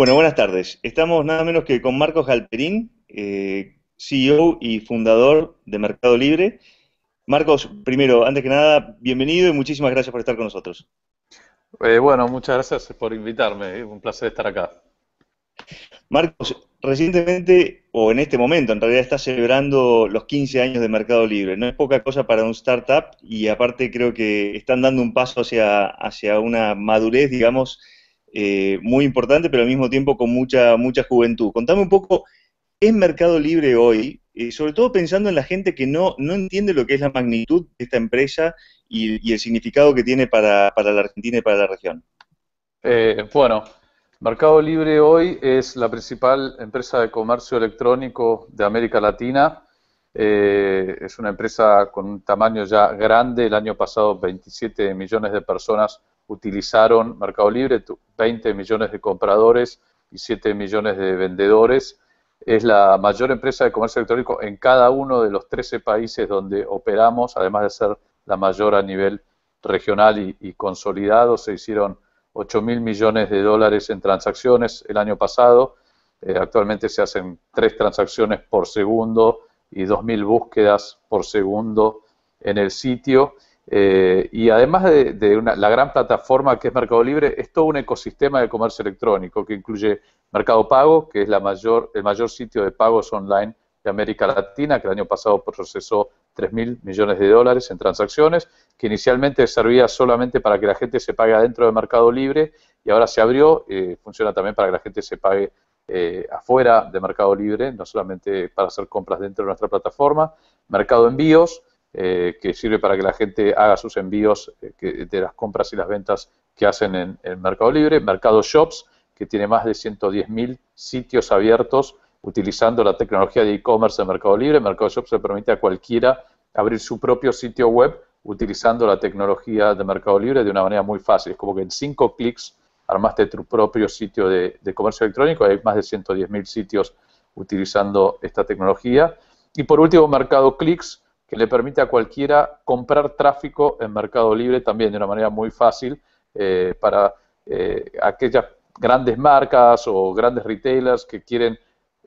Bueno, buenas tardes. Estamos nada menos que con Marcos Galperín, eh, CEO y fundador de Mercado Libre. Marcos, primero, antes que nada, bienvenido y muchísimas gracias por estar con nosotros. Eh, bueno, muchas gracias por invitarme. Un placer estar acá. Marcos, recientemente, o en este momento, en realidad está celebrando los 15 años de Mercado Libre. No es poca cosa para un startup y aparte creo que están dando un paso hacia, hacia una madurez, digamos, eh, muy importante, pero al mismo tiempo con mucha, mucha juventud. Contame un poco, ¿es Mercado Libre hoy? Eh, sobre todo pensando en la gente que no, no entiende lo que es la magnitud de esta empresa y, el significado que tiene para, la Argentina y para la región. Eh, bueno, Mercado Libre hoy es la principal empresa de comercio electrónico de América Latina. es una empresa con un tamaño ya grande. El año pasado 27 millones de personas utilizaron Mercado Libre, 20 millones de compradores y 7 millones de vendedores. Es la mayor empresa de comercio electrónico en cada uno de los 13 países donde operamos, además de ser la mayor a nivel regional y, consolidado. Se hicieron 8 mil millones de dólares en transacciones el año pasado. Eh, actualmente se hacen 3 transacciones por segundo y mil búsquedas por segundo en el sitio. Eh, y además de, la gran plataforma que es Mercado Libre, es todo un ecosistema de comercio electrónico que incluye Mercado Pago, que es la mayor, el mayor sitio de pagos online de América Latina, que el año pasado procesó 3 mil millones de dólares en transacciones, que inicialmente servía solamente para que la gente se pague adentro de Mercado Libre y ahora se abrió, eh, funciona también para que la gente se pague eh, afuera de Mercado Libre, no solamente para hacer compras dentro de nuestra plataforma. Mercado Envíos, eh, que sirve para que la gente haga sus envíos eh, de las compras y las ventas que hacen en, Mercado Libre. Mercado Shops, que tiene más de 110.000 sitios abiertos utilizando la tecnología de e-commerce de Mercado Libre. Mercado Shops le permite a cualquiera abrir su propio sitio web utilizando la tecnología de Mercado Libre de una manera muy fácil. Es como que en cinco clics armaste tu propio sitio de, de comercio electrónico. Hay más de 110.000 sitios utilizando esta tecnología. Y por último, Mercado Clicks, que le permite a cualquiera comprar tráfico en Mercado Libre también de una manera muy fácil eh, para eh, aquellas grandes marcas o grandes retailers que quieren,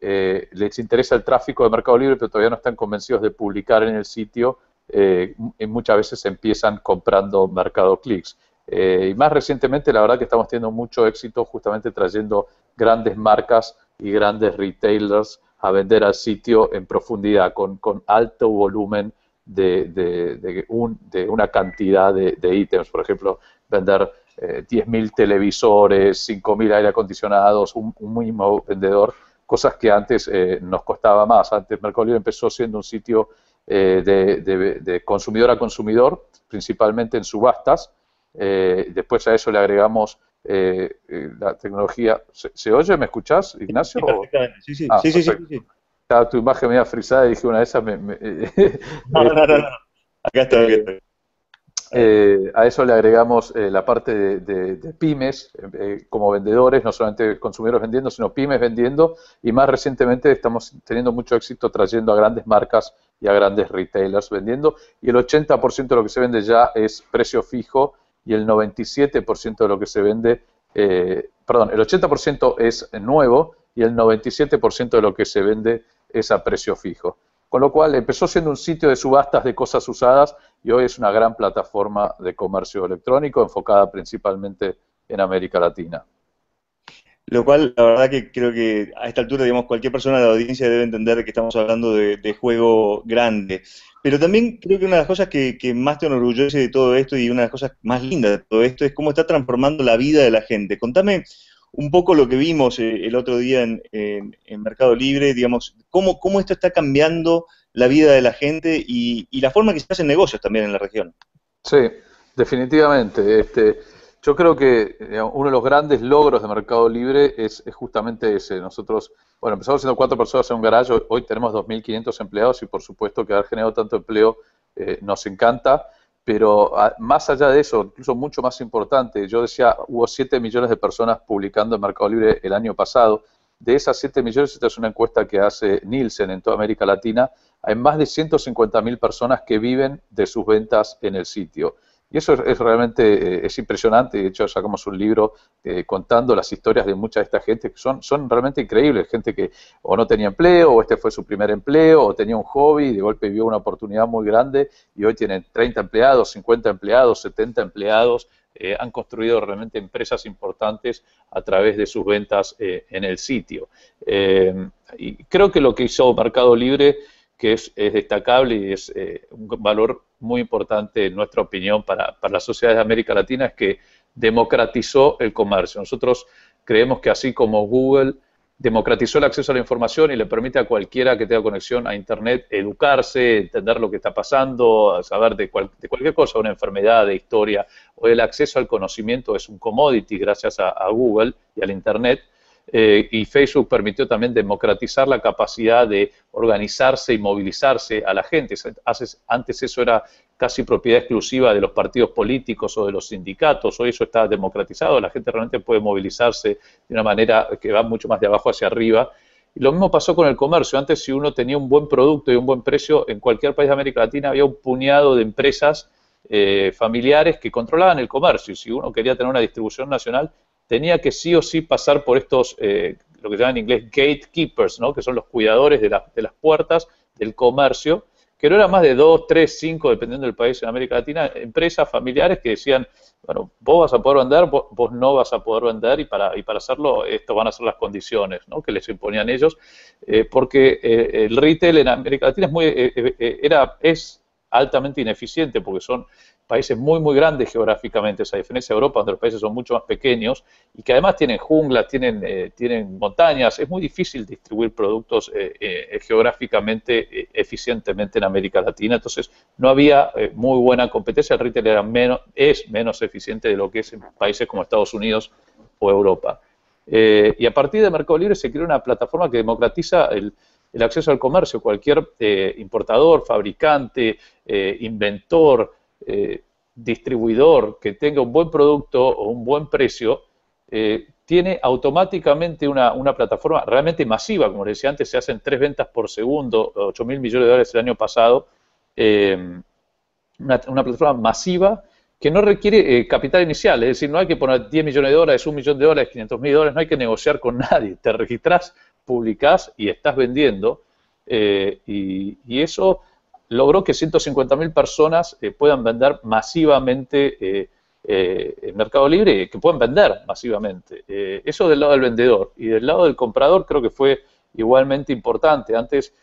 eh, les interesa el tráfico de Mercado Libre, pero todavía no están convencidos de publicar en el sitio. y muchas veces empiezan comprando Mercado Clicks. y más recientemente, la verdad que estamos teniendo mucho éxito justamente trayendo grandes marcas y grandes retailers a vender al sitio en profundidad, con, alto volumen de, de, una cantidad de, ítems. Por ejemplo, vender 10.000 eh, televisores, 5.000 aire acondicionados, un, mismo vendedor, cosas que antes eh, nos costaba más. Antes Mercolio empezó siendo un sitio eh, de, consumidor a consumidor, principalmente en subastas. después a eso le agregamos eh, eh, la tecnología. ¿Se, oye? ¿Me escuchás, Ignacio? Sí, ah, Sí, sí, Estaba tu imagen media frisada y dije una de esas. no, no, no, este, Acá está, eh, a eso le agregamos la parte de, pymes como vendedores, no solamente consumidores vendiendo, sino pymes vendiendo y más recientemente estamos teniendo mucho éxito trayendo a grandes marcas y a grandes retailers vendiendo y el 80% de lo que se vende ya es precio fijo y el 97% de lo que se vende, eh, perdón, el 80% es nuevo y el 97% de lo que se vende es a precio fijo. Con lo cual empezó siendo un sitio de subastas de cosas usadas y hoy es una gran plataforma de comercio electrónico enfocada principalmente en América Latina. Lo cual, la verdad que creo que a esta altura, digamos, cualquier persona de la audiencia debe entender que estamos hablando de, de juego grande. Pero también creo que una de las cosas que, más te enorgullece de todo esto y una de las cosas más lindas de todo esto es cómo está transformando la vida de la gente. Contame un poco lo que vimos eh, el otro día en, Mercado Libre, digamos, cómo, esto está cambiando la vida de la gente y, la forma que se hacen negocios también en la región. Sí, definitivamente. Este, yo creo que uno de los grandes logros de Mercado Libre es, es justamente ese. Nosotros bueno, empezamos siendo cuatro personas en un garaje, hoy, tenemos 2.500 empleados y por supuesto que haber generado tanto empleo eh, nos encanta, pero ah, más allá de eso, incluso mucho más importante, yo decía, hubo 7 millones de personas publicando en Mercado Libre el año pasado, de esas 7 millones, esta es una encuesta que hace Nielsen en toda América Latina, hay más de 150.000 personas que viven de sus ventas en el sitio. Y eso es, realmente eh, es impresionante. De hecho, sacamos un libro eh, contando las historias de mucha de esta gente que son, son realmente increíbles. Gente que o no tenía empleo, o este fue su primer empleo, o tenía un hobby y de golpe vio una oportunidad muy grande y hoy tienen 30 empleados, 50 empleados, 70 empleados. Eh, han construido realmente empresas importantes a través de sus ventas en el sitio. y creo que lo que hizo Mercado Libre que es, destacable y es eh, un valor muy importante, en nuestra opinión, para, para las sociedades de América Latina, es que democratizó el comercio. Nosotros creemos que así como Google democratizó el acceso a la información y le permite a cualquiera que tenga conexión a Internet educarse, entender lo que está pasando, saber de, cualquier cosa, una enfermedad, de historia. o el acceso al conocimiento es un commodity gracias a Google y al Internet. Eh, y Facebook permitió también democratizar la capacidad de organizarse y movilizarse a la gente. Antes eso era casi propiedad exclusiva de los partidos políticos o de los sindicatos, hoy eso está democratizado, la gente realmente puede movilizarse de una manera que va mucho más de abajo hacia arriba. Y lo mismo pasó con el comercio. Antes, si uno tenía un buen producto y un buen precio, en cualquier país de América Latina había un puñado de empresas eh, familiares que controlaban el comercio. Y si uno quería tener una distribución nacional, tenía que sí o sí pasar por estos, eh, lo que llaman en inglés gatekeepers, ¿no? que son los cuidadores de, de las puertas del comercio, que no eran más de dos, tres, cinco, dependiendo del país en América Latina, empresas familiares que decían, bueno, vos vas a poder vender, vos, no vas a poder vender y para, y para hacerlo, estas van a ser las condiciones ¿no? que les imponían ellos, eh, porque eh, el retail en América Latina es muy, era, es altamente ineficiente porque son países muy, muy grandes geográficamente, Esa diferencia de Europa, donde los países son mucho más pequeños y que además tienen junglas, tienen, eh, tienen montañas. Es muy difícil distribuir productos eh, eh, geográficamente eficientemente en América Latina. Entonces, no había muy buena competencia. El retail era menos, es menos eficiente de lo que es en países como Estados Unidos o Europa. y a partir de Mercado Libre se creó una plataforma que democratiza el, el acceso al comercio. Cualquier importador, fabricante, inventor, eh, distribuidor que tenga un buen producto o un buen precio, eh, tiene automáticamente una, plataforma realmente masiva, como les decía antes, se hacen tres ventas por segundo, 8 mil millones de dólares el año pasado, eh, una, plataforma masiva que no requiere capital inicial, es decir, no hay que poner 10 millones de dólares, 1 millón de dólares, 500 mil dólares, no hay que negociar con nadie, te registras, publicás y estás vendiendo, y, eso logró que 150.000 personas eh, puedan vender masivamente el eh, eh, Mercado Libre, que puedan vender masivamente. eso del lado del vendedor. Y del lado del comprador creo que fue igualmente importante. Antes,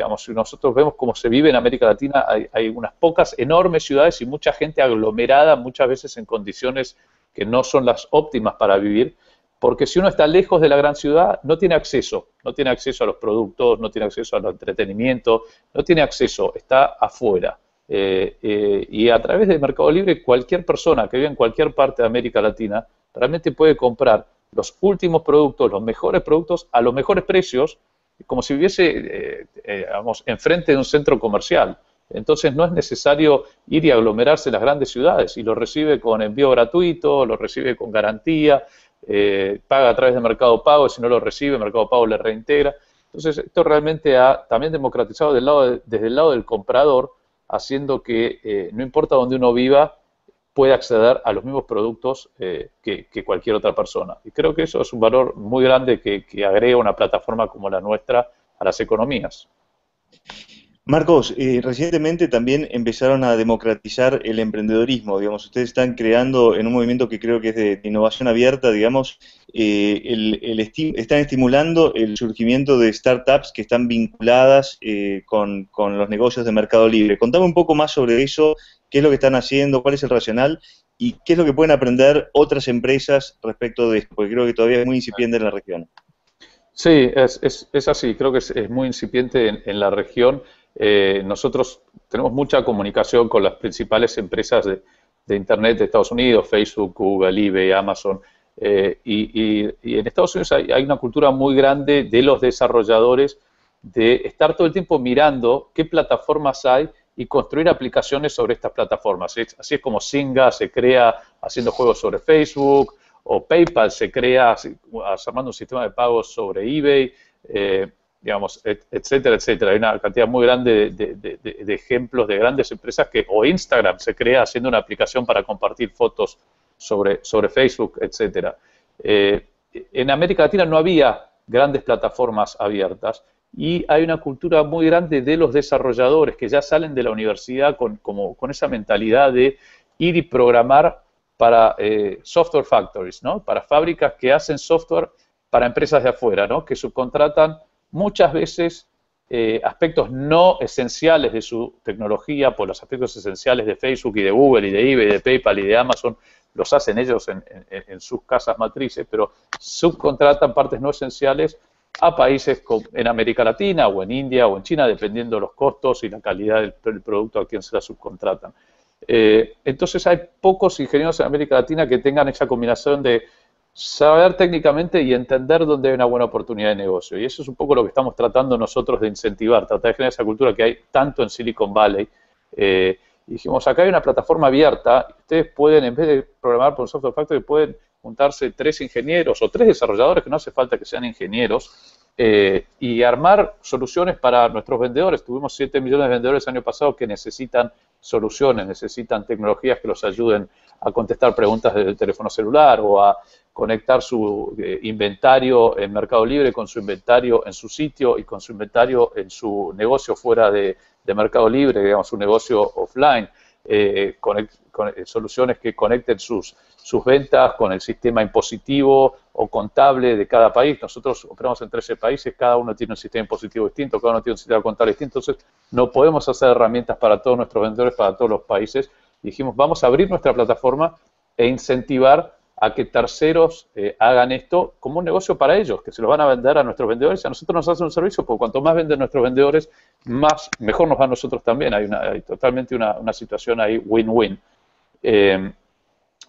vamos, nosotros vemos cómo se vive en América Latina, hay, hay unas pocas enormes ciudades y mucha gente aglomerada, muchas veces en condiciones que no son las óptimas para vivir, porque si uno está lejos de la gran ciudad, no tiene acceso no tiene acceso a los productos, no tiene acceso al entretenimiento, no tiene acceso, está afuera. Eh, eh, y a través de Mercado Libre cualquier persona que vive en cualquier parte de América Latina realmente puede comprar los últimos productos, los mejores productos a los mejores precios, como si viviese, eh, vamos, eh, enfrente de un centro comercial. Entonces no es necesario ir y aglomerarse en las grandes ciudades y lo recibe con envío gratuito, lo recibe con garantía, eh, paga a través de Mercado Pago, si no lo recibe, Mercado Pago le reintegra. Entonces, esto realmente ha también democratizado desde el lado del comprador, haciendo que eh, no importa dónde uno viva, pueda acceder a los mismos productos eh, que, cualquier otra persona. Y creo que eso es un valor muy grande que agrega una plataforma como la nuestra a las economías. Marcos, eh, recientemente también empezaron a democratizar el emprendedorismo, digamos, ustedes están creando en un movimiento que creo que es de, innovación abierta, digamos, eh, están estimulando el surgimiento de startups que están vinculadas eh, con, los negocios de Mercado Libre. Contame un poco más sobre eso, qué es lo que están haciendo, cuál es el racional y qué es lo que pueden aprender otras empresas respecto de esto, porque creo que todavía es muy incipiente en la región. Sí, es, así, creo que es, muy incipiente en la región eh, nosotros tenemos mucha comunicación con las principales empresas de, Internet de Estados Unidos, Facebook, Google, eBay, Amazon. Eh, y, en Estados Unidos hay, una cultura muy grande de los desarrolladores de estar todo el tiempo mirando qué plataformas hay y construir aplicaciones sobre estas plataformas. Así es como Singa se crea haciendo juegos sobre Facebook o PayPal se crea armando un sistema de pagos sobre eBay. Eh, digamos, etcétera, etcétera. Hay una cantidad muy grande de, ejemplos de grandes empresas que, o Instagram se crea haciendo una aplicación para compartir fotos sobre, sobre Facebook, etcétera. Eh, en América Latina no había grandes plataformas abiertas y hay una cultura muy grande de los desarrolladores que ya salen de la universidad con, como, con esa mentalidad de ir y programar para eh, software factories, ¿no? para fábricas que hacen software para empresas de afuera, ¿no? que subcontratan muchas veces eh, aspectos no esenciales de su tecnología, por los aspectos esenciales de Facebook y de Google y de eBay y de PayPal y de Amazon, los hacen ellos en, sus casas matrices, pero subcontratan partes no esenciales a países en América Latina o en India o en China, dependiendo de los costos y la calidad del, producto a quien se la subcontratan. Eh, entonces hay pocos ingenieros en América Latina que tengan esa combinación de saber técnicamente y entender dónde hay una buena oportunidad de negocio. Y eso es un poco lo que estamos tratando nosotros de incentivar, tratar de generar esa cultura que hay tanto en Silicon Valley. Eh, dijimos, acá hay una plataforma abierta, ustedes pueden, en vez de programar por un software factory, pueden juntarse tres ingenieros o tres desarrolladores, que no hace falta que sean ingenieros, eh, y armar soluciones para nuestros vendedores. Tuvimos 7 millones de vendedores el año pasado que necesitan soluciones, necesitan tecnologías que los ayuden a contestar preguntas desde el teléfono celular o a conectar su eh, inventario en Mercado Libre con su inventario en su sitio y con su inventario en su negocio fuera de, Mercado Libre, digamos, su negocio offline, eh, con, eh, soluciones que conecten sus, sus ventas con el sistema impositivo o contable de cada país. Nosotros operamos en 13 países, cada uno tiene un sistema impositivo distinto, cada uno tiene un sistema contable distinto, entonces no podemos hacer herramientas para todos nuestros vendedores, para todos los países. Dijimos, vamos a abrir nuestra plataforma e incentivar a que terceros eh, hagan esto como un negocio para ellos, que se lo van a vender a nuestros vendedores. A nosotros nos hacen un servicio, porque cuanto más venden nuestros vendedores, más mejor nos va a nosotros también. Hay, una, totalmente una, situación ahí win-win. Eh,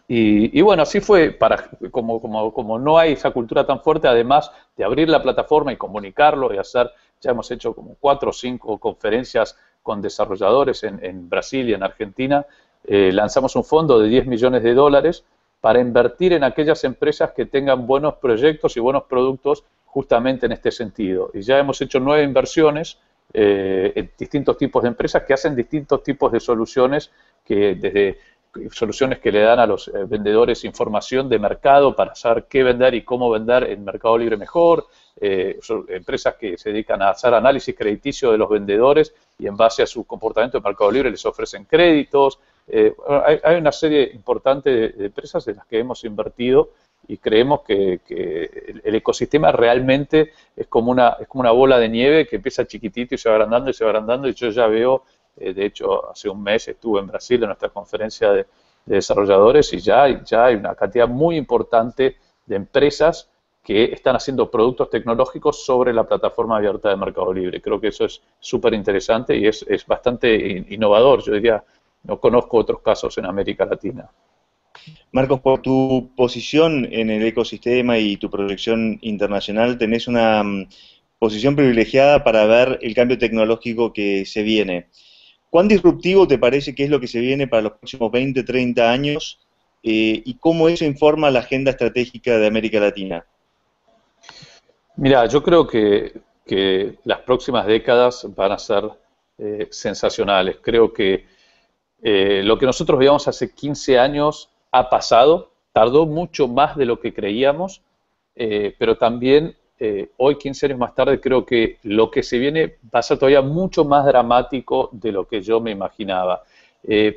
y, bueno, así fue, para, como, como, no hay esa cultura tan fuerte, además de abrir la plataforma y comunicarlo y hacer, ya hemos hecho como cuatro o cinco conferencias con desarrolladores en, en Brasil y en Argentina, eh, lanzamos un fondo de 10 millones de dólares para invertir en aquellas empresas que tengan buenos proyectos y buenos productos justamente en este sentido. Y ya hemos hecho nueve inversiones eh, en distintos tipos de empresas que hacen distintos tipos de soluciones que desde soluciones que le dan a los eh, vendedores información de mercado para saber qué vender y cómo vender en Mercado Libre mejor, eh, empresas que se dedican a hacer análisis crediticio de los vendedores y en base a su comportamiento en Mercado Libre les ofrecen créditos, eh, hay, una serie importante de, empresas en las que hemos invertido y creemos que, el, ecosistema realmente es como, una, es como una bola de nieve que empieza chiquitito y se va agrandando y se va agrandando y yo ya veo, eh, de hecho hace un mes estuve en Brasil en nuestra conferencia de, desarrolladores y ya, ya hay una cantidad muy importante de empresas que están haciendo productos tecnológicos sobre la plataforma abierta de Mercado Libre. Creo que eso es súper interesante y es, es, bastante innovador, yo diría no conozco otros casos en América Latina. Marcos, por tu posición en el ecosistema y tu proyección internacional, tenés una mm, posición privilegiada para ver el cambio tecnológico que se viene. ¿Cuán disruptivo te parece que es lo que se viene para los próximos 20, 30 años eh, y cómo eso informa la agenda estratégica de América Latina? Mira, yo creo que, las próximas décadas van a ser eh, sensacionales. Creo que eh, lo que nosotros veíamos hace 15 años ha pasado, tardó mucho más de lo que creíamos, eh, pero también eh, hoy, 15 años más tarde, creo que lo que se viene va a ser todavía mucho más dramático de lo que yo me imaginaba,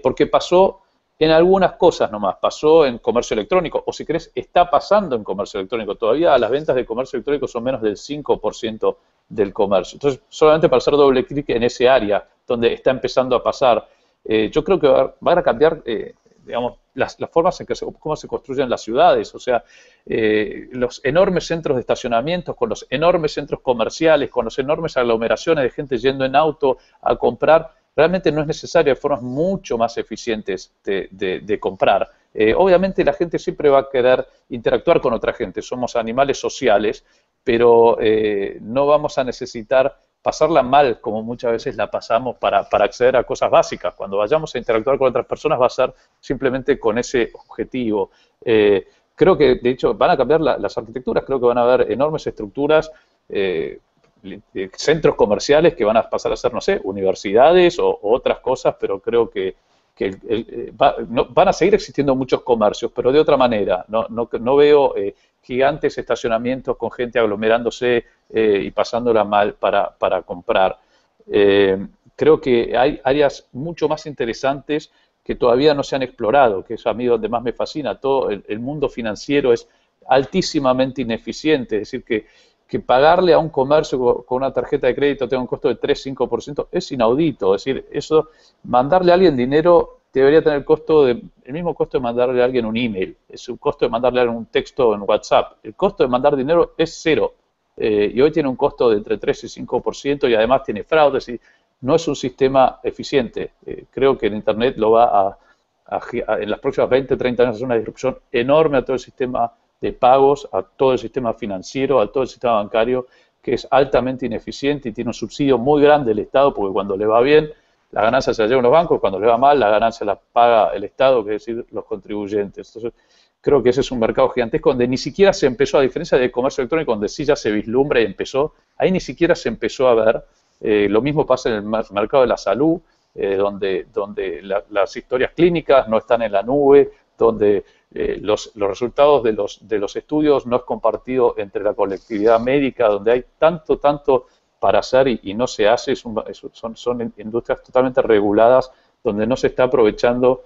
porque pasó en algunas cosas nomás, pasó en comercio electrónico, o si crees, está pasando en comercio electrónico, todavía las ventas de comercio electrónico son menos del 5% del comercio. Entonces, solamente para hacer doble clic en ese área donde está empezando a pasar, eh, yo creo que va, a, van a cambiar, eh, digamos, las, formas en que se, cómo se construyen las ciudades, o sea, eh, los enormes centros de estacionamiento, con los enormes centros comerciales, con las enormes aglomeraciones de gente yendo en auto a comprar, realmente no es necesario, hay formas mucho más eficientes de, de comprar. obviamente la gente siempre va a querer interactuar con otra gente, somos animales sociales, pero no vamos a necesitar pasarla mal, como muchas veces la pasamos para, acceder a cosas básicas. Cuando vayamos a interactuar con otras personas va a ser simplemente con ese objetivo. Eh, creo que, de hecho, van a cambiar las arquitecturas, creo que van a haber enormes estructuras. Eh, eh, centros comerciales que van a pasar a ser, no sé, universidades o, otras cosas, pero creo que, van a seguir existiendo muchos comercios, pero de otra manera. No, no, veo gigantes estacionamientos con gente aglomerándose eh, y pasándola mal para, comprar. Eh, creo que hay áreas mucho más interesantes que todavía no se han explorado, que es a mí donde más me fascina. Todo el, mundo financiero es altísimamente ineficiente, es decir, que, que pagarle a un comercio con, una tarjeta de crédito tenga un costo de 3-5% es inaudito, es decir, eso, mandarle a alguien dinero debería tener el costo de, el mismo costo de mandarle a alguien un email, es un costo de mandarle a alguien un texto en WhatsApp. El costo de mandar dinero es cero. Eh, y hoy tiene un costo de entre 3 y 5% y además tiene fraudes y no es un sistema eficiente. Eh, creo que el Internet lo va a, en las próximas 20, 30 años, hacer una disrupción enorme a todo el sistema de pagos, a todo el sistema financiero, a todo el sistema bancario, que es altamente ineficiente y tiene un subsidio muy grande del Estado, porque cuando le va bien, la ganancia se la llevan los bancos, cuando le va mal, la ganancia la paga el Estado, que es decir, los contribuyentes. Entonces, creo que ese es un mercado gigantesco donde ni siquiera se empezó, a diferencia de comercio electrónico, donde sí ya se vislumbra y empezó, ahí ni siquiera se empezó a ver. Eh, lo mismo pasa en el mercado de la salud, eh, donde, donde las historias clínicas no están en la nube, donde eh, los, los, resultados de los, de los estudios no es compartido entre la colectividad médica, donde hay tanto, tanto para hacer y, no se hace, son, son industrias totalmente reguladas donde no se está aprovechando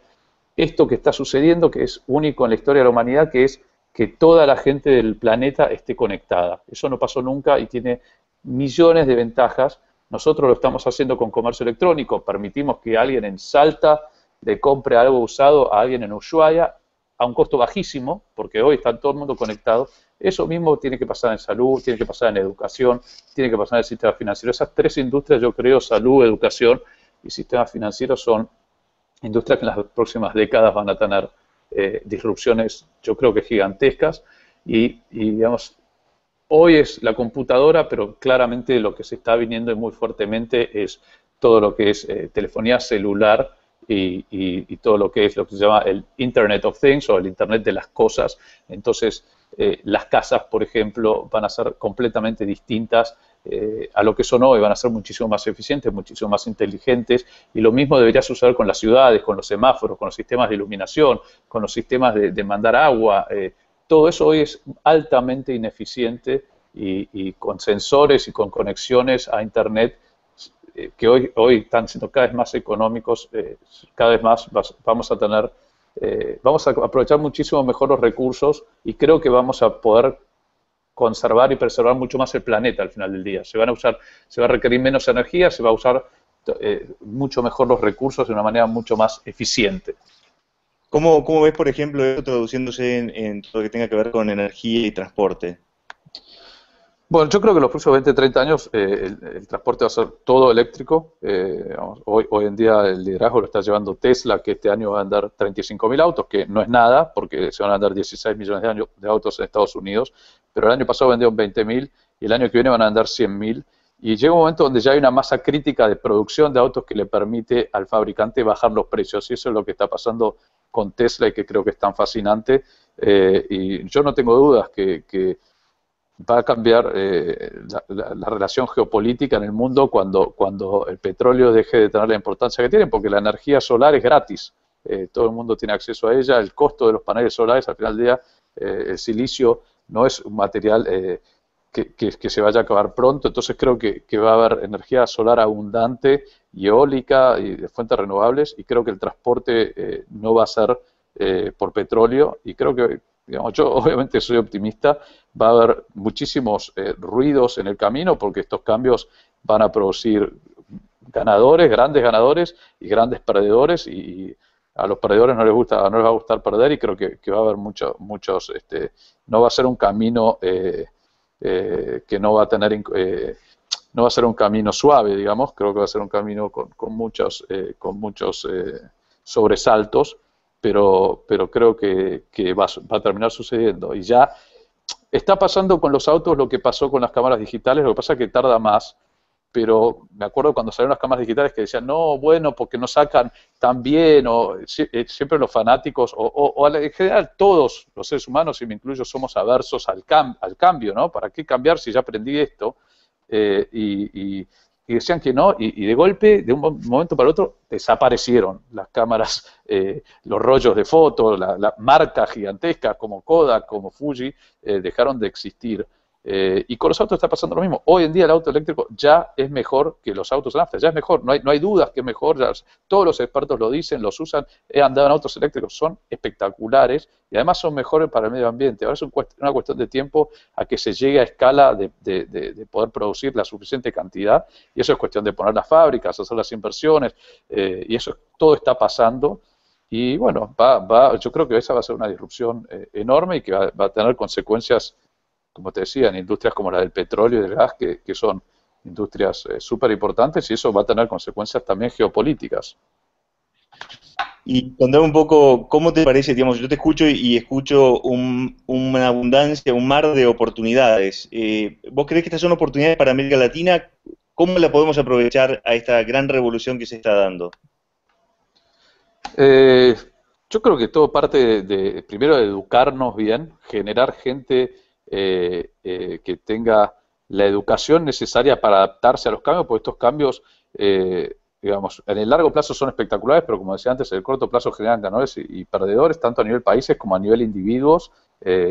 esto que está sucediendo, que es único en la historia de la humanidad, que es que toda la gente del planeta esté conectada. Eso no pasó nunca y tiene millones de ventajas. Nosotros lo estamos haciendo con comercio electrónico, permitimos que alguien en Salta le compre algo usado a alguien en Ushuaia a un costo bajísimo, porque hoy está todo el mundo conectado, eso mismo tiene que pasar en salud, tiene que pasar en educación, tiene que pasar en el sistema financiero. Esas tres industrias, yo creo, salud, educación y sistema financiero son industrias que en las próximas décadas van a tener eh, disrupciones, yo creo que gigantescas. Y, digamos, hoy es la computadora, pero claramente lo que se está viniendo muy fuertemente es todo lo que es eh, telefonía celular y, y todo lo que es lo que se llama el Internet of Things o el Internet de las cosas. Entonces, eh, las casas, por ejemplo, van a ser completamente distintas eh, a lo que son hoy, van a ser muchísimo más eficientes, muchísimo más inteligentes y lo mismo debería suceder con las ciudades, con los semáforos, con los sistemas de iluminación, con los sistemas de, mandar agua. Eh, todo eso hoy es altamente ineficiente y, con sensores y con conexiones a Internet que hoy, hoy están siendo cada vez más económicos, cada vez más vamos a tener eh, vamos a aprovechar muchísimo mejor los recursos y creo que vamos a poder conservar y preservar mucho más el planeta al final del día. Se van a usar, se va a requerir menos energía, se va a usar eh, mucho mejor los recursos de una manera mucho más eficiente. ¿Cómo, cómo ves, por ejemplo, esto traduciéndose en, en todo lo que tenga que ver con energía y transporte? Bueno, yo creo que los próximos 20, 30 años eh, el, transporte va a ser todo eléctrico. Eh, hoy, en día el liderazgo lo está llevando Tesla, que este año va a andar 35.000 autos, que no es nada, porque se van a andar 16 millones de, años, de autos en Estados Unidos, pero el año pasado vendieron 20.000 y el año que viene van a andar 100.000. Y llega un momento donde ya hay una masa crítica de producción de autos que le permite al fabricante bajar los precios. Y eso es lo que está pasando con Tesla y que creo que es tan fascinante. Eh, y yo no tengo dudas que va a cambiar eh, la, relación geopolítica en el mundo cuando, cuando el petróleo deje de tener la importancia que tiene, porque la energía solar es gratis, eh, todo el mundo tiene acceso a ella, el costo de los paneles solares, al final del día, eh, el silicio no es un material que, que, se vaya a acabar pronto, entonces creo que, que va a haber energía solar abundante y eólica y de fuentes renovables y creo que el transporte no va a ser por petróleo y creo que yo obviamente soy optimista, va a haber muchísimos eh, ruidos en el camino porque estos cambios van a producir ganadores, grandes ganadores y grandes perdedores y, a los perdedores no les gusta, no les va a gustar perder y creo que, va a haber muchos, muchos, este, no va a ser un camino eh, eh, que no va a tener, no va a ser un camino suave, digamos, creo que va a ser un camino con, con muchos, con muchos sobresaltos pero, pero creo que, va, a terminar sucediendo. Y ya está pasando con los autos lo que pasó con las cámaras digitales, lo que pasa es que tarda más, pero me acuerdo cuando salieron las cámaras digitales que decían, no, bueno, porque no sacan tan bien, o eh, siempre los fanáticos, o, en general todos los seres humanos, y me incluyo, somos aversos al, al cambio, ¿no? ¿Para qué cambiar si ya aprendí esto? Eh, y, y decían que no, y, de golpe, de un momento para otro, desaparecieron las cámaras, eh, los rollos de fotos, las la marcas gigantescas como Kodak, como Fuji, eh, dejaron de existir. Eh, y con los autos está pasando lo mismo. Hoy en día el auto eléctrico ya es mejor que los autos nafta, ya es mejor, no hay, no hay dudas que es mejor, todos los expertos lo dicen, los usan, he andado en autos eléctricos, son espectaculares y además son mejores para el medio ambiente. Ahora es una cuestión de tiempo a que se llegue a escala de, poder producir la suficiente cantidad y eso es cuestión de poner las fábricas, hacer las inversiones eh, y eso todo está pasando. Y bueno, va, va, yo creo que esa va a ser una disrupción eh, enorme y que va, va a tener consecuencias como te decía, en industrias como la del petróleo y del gas, que, son industrias eh, súper importantes y eso va a tener consecuencias también geopolíticas. Y contame un poco, ¿cómo te parece? Digamos, yo te escucho y escucho una abundancia, un mar de oportunidades. Eh, ¿Vos crees que estas son oportunidades para América Latina? ¿Cómo la podemos aprovechar a esta gran revolución que se está dando? Eh, yo creo que todo parte de, primero, de educarnos bien, generar gente eh, eh, que tenga la educación necesaria para adaptarse a los cambios, porque estos cambios, eh, digamos, en el largo plazo son espectaculares, pero como decía antes, en el corto plazo generan ganadores y, y perdedores, tanto a nivel países como a nivel individuos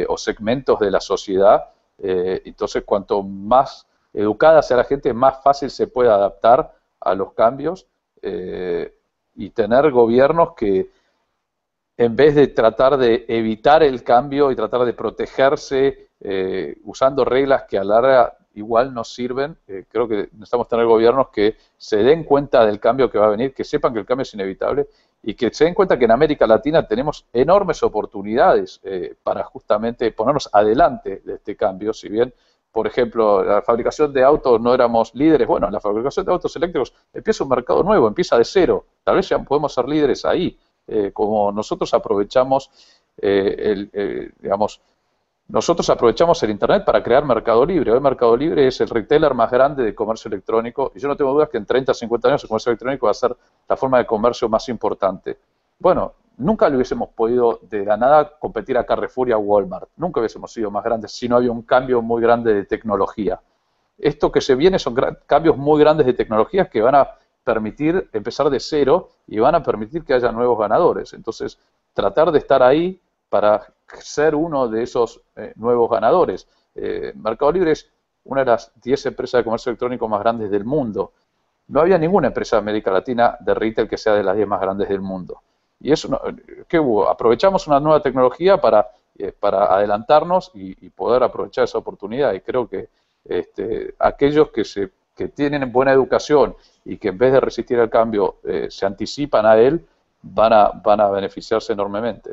o segmentos de la sociedad. entonces, cuanto más educada sea la gente, más fácil se puede adaptar a los cambios y tener gobiernos que, en vez de tratar de evitar el cambio y tratar de protegerse eh, usando reglas que a la larga igual no sirven. Eh, creo que necesitamos tener gobiernos que se den cuenta del cambio que va a venir, que sepan que el cambio es inevitable y que se den cuenta que en América Latina tenemos enormes oportunidades eh, para justamente ponernos adelante de este cambio, si bien por ejemplo, la fabricación de autos no éramos líderes. Bueno, la fabricación de autos eléctricos empieza un mercado nuevo, empieza de cero. Tal vez ya podemos ser líderes ahí. como nosotros aprovechamos, el, digamos, nosotros aprovechamos el Internet para crear Mercado Libre. Hoy Mercado Libre es el retailer más grande de comercio electrónico y yo no tengo dudas que en 30, 50 años el comercio electrónico va a ser la forma de comercio más importante. Bueno, nunca le hubiésemos podido de la nada competir a Carrefour y a Walmart. Nunca hubiésemos sido más grandes si no había un cambio muy grande de tecnología. Esto que se viene son cambios muy grandes de tecnologías que van a permitir empezar de cero y van a permitir que haya nuevos ganadores. Entonces, tratar de estar ahí para ser uno de esos eh, nuevos ganadores. Eh, Mercado Libre es una de las 10 empresas de comercio electrónico más grandes del mundo. No había ninguna empresa de América Latina de retail que sea de las 10 más grandes del mundo. Y eso, no, ¿qué hubo? Aprovechamos una nueva tecnología para, eh, adelantarnos y, poder aprovechar esa oportunidad. Y creo que este, aquellos que, se, que tienen buena educación y que en vez de resistir al cambio eh, se anticipan a él, van a, van a beneficiarse enormemente.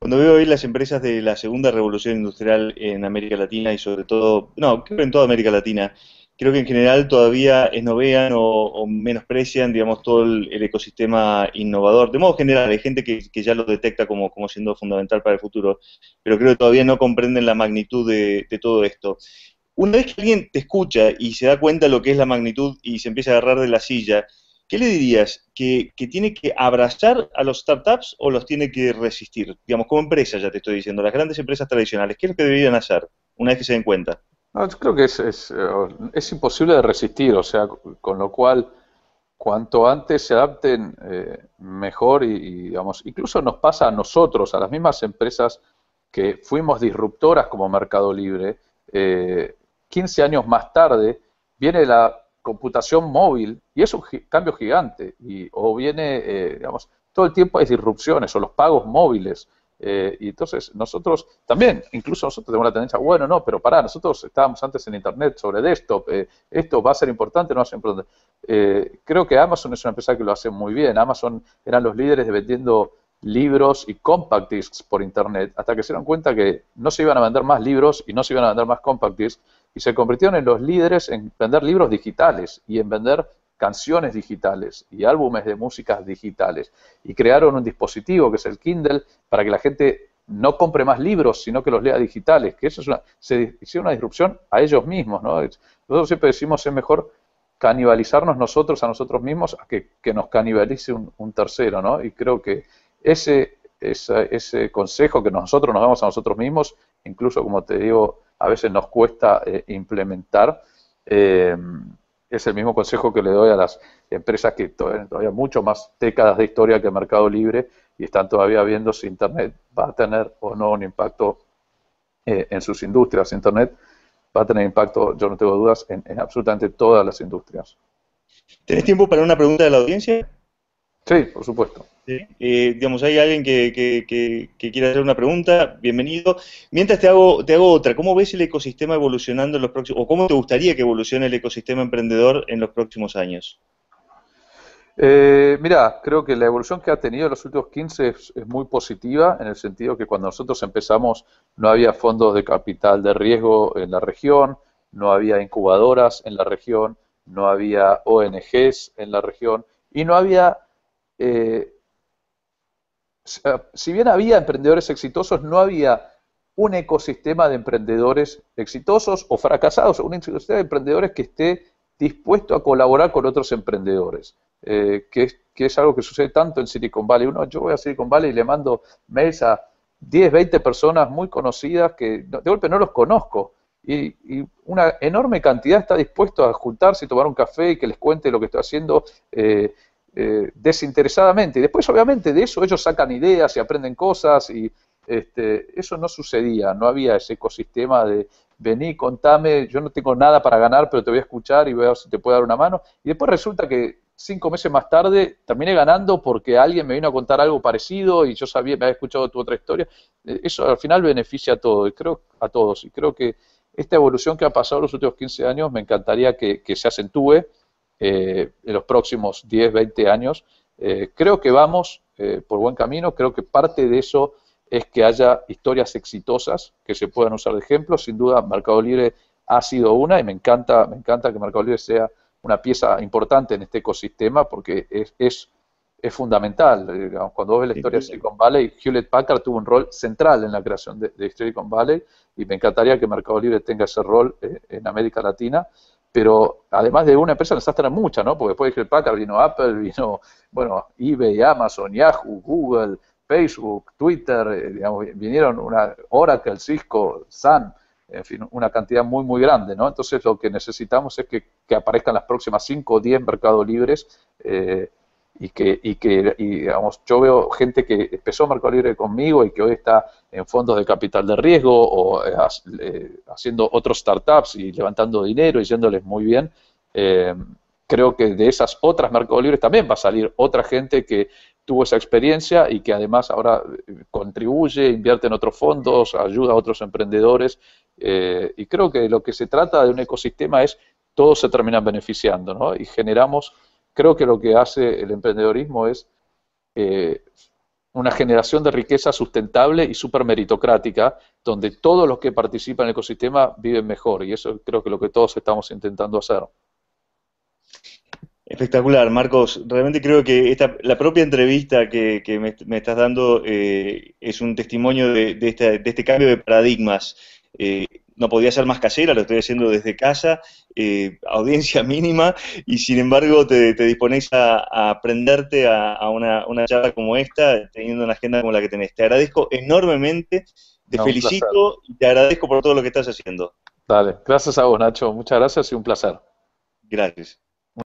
Cuando veo hoy las empresas de la segunda revolución industrial en América Latina y sobre todo, no, creo que en toda América Latina, creo que en general todavía esnovean o, o menosprecian, digamos, todo el, ecosistema innovador. De modo general, hay gente que, ya lo detecta como, siendo fundamental para el futuro, pero creo que todavía no comprenden la magnitud de, de todo esto. Una vez que alguien te escucha y se da cuenta de lo que es la magnitud y se empieza a agarrar de la silla, ¿Qué le dirías? ¿Que, tiene que abrazar a los startups o los tiene que resistir? Digamos, como empresa ya te estoy diciendo, las grandes empresas tradicionales, ¿qué es lo que deberían hacer una vez que se den cuenta? No, yo creo que es, imposible de resistir, o sea, con lo cual, cuanto antes se adapten, eh, mejor y, digamos, incluso nos pasa a nosotros, a las mismas empresas que fuimos disruptoras como Mercado Libre, 15 eh, años más tarde viene la computación móvil, y es un cambio gigante, y, o viene, eh, digamos, todo el tiempo hay disrupciones, o los pagos móviles, eh, y entonces nosotros también, incluso nosotros tenemos la tendencia, bueno, no, pero para nosotros estábamos antes en Internet sobre desktop, eh, esto va a ser importante, no va a ser importante. creo que Amazon es una empresa que lo hace muy bien. Amazon eran los líderes de vendiendo libros y compact discs por Internet, hasta que se dieron cuenta que no se iban a vender más libros y no se iban a vender más compact discs, y se convirtieron en los líderes en vender libros digitales y en vender canciones digitales y álbumes de músicas digitales. Y crearon un dispositivo que es el Kindle para que la gente no compre más libros, sino que los lea digitales, que eso es una, se dice una disrupción a ellos mismos, ¿no? Nosotros siempre decimos es mejor canibalizarnos nosotros a nosotros mismos a que, que nos canibalice un, tercero, ¿no? Y creo que ese, ese, ese consejo que nosotros nos damos a nosotros mismos, incluso como te digo, a veces nos cuesta eh, implementar. Eh, es el mismo consejo que le doy a las empresas que todavía, todavía mucho más décadas de historia que el Mercado Libre y están todavía viendo si Internet va a tener o no un impacto eh, en sus industrias. Internet va a tener impacto, yo no tengo dudas, en, en absolutamente todas las industrias. ¿Tenés tiempo para una pregunta de la audiencia? Sí, por supuesto. Eh, digamos, hay alguien que, que, quiere hacer una pregunta, bienvenido. Mientras te hago, te hago otra, ¿cómo ves el ecosistema evolucionando en los próximos, o cómo te gustaría que evolucione el ecosistema emprendedor en los próximos años? Eh, mira, creo que la evolución que ha tenido los últimos 15 es, es, muy positiva, en el sentido que cuando nosotros empezamos no había fondos de capital de riesgo en la región, no había incubadoras en la región, no había ONGs en la región y no había eh, ah, si bien había emprendedores exitosos, no había un ecosistema de emprendedores exitosos o fracasados, un ecosistema de emprendedores que esté dispuesto a colaborar con otros emprendedores, eh, que, es, algo que sucede tanto en Silicon Valley. Uno, yo voy a Silicon Valley y le mando mails a 10, 20 personas muy conocidas que de golpe no los conozco. Y, una enorme cantidad está dispuesto a juntarse y tomar un café y que les cuente lo que estoy haciendo. Eh, eh, desinteresadamente. Y después, obviamente, de eso ellos sacan ideas y aprenden cosas y este, eso no sucedía, no había ese ecosistema de vení, contame, yo no tengo nada para ganar, pero te voy a escuchar y veo si te puedo dar una mano. Y después resulta que cinco meses más tarde terminé ganando porque alguien me vino a contar algo parecido y yo sabía, me había escuchado tu otra historia. Eh, eso al final beneficia a todos, y creo, a todos. Y creo que esta evolución que ha pasado los últimos 15 años me encantaría que se acentúe eh, en los próximos 10, 20 años. Eh, creo que vamos eh, por buen camino, creo que parte de eso es que haya historias exitosas que se puedan usar de ejemplo. Sin duda, Mercado Libre ha sido una y me encanta, me encanta que Mercado Libre sea una pieza importante en este ecosistema porque es, es, fundamental. cuando vos ves la historia de Silicon Valley, Hewlett Packard tuvo un rol central en la creación de, Silicon Valley y me encantaría que Mercado Libre tenga ese rol en América Latina pero además de una empresa necesitas tener muchas, ¿no? Porque después de Hewlett Packard vino Apple, vino, bueno, eBay, Amazon, Yahoo, Google, Facebook, Twitter, eh, digamos, vinieron una Oracle, Cisco, Sun, en fin, una cantidad muy, muy grande, ¿no? Entonces lo que necesitamos es que, que aparezcan las próximas 5 o 10 mercados libres eh, y que, y que y yo veo gente que empezó Mercado Libre conmigo y que hoy está en fondos de capital de riesgo o eh, eh, haciendo otros startups y levantando dinero y yéndoles muy bien. Eh, creo que de esas otras Mercado también va a salir otra gente que tuvo esa experiencia y que además ahora contribuye, invierte en otros fondos, ayuda a otros emprendedores. y creo que lo que se trata de un ecosistema es todos se terminan beneficiando, ¿no? Y generamos creo que lo que hace el emprendedorismo es eh, una generación de riqueza sustentable y super meritocrática, donde todos los que participan en el ecosistema viven mejor. Y eso creo que es lo que todos estamos intentando hacer. Espectacular, Marcos. Realmente creo que la propia entrevista que, me, estás dando eh, es un testimonio de, este cambio de paradigmas. Eh, no podía ser más casera, lo estoy haciendo desde casa, eh, audiencia mínima, y sin embargo te, dispones a, aprenderte a, una, charla como esta, teniendo una agenda como la que tenés. Te agradezco enormemente, te felicito y te agradezco por todo lo que estás haciendo. Dale, gracias a vos Nacho, muchas gracias y un placer. Gracias.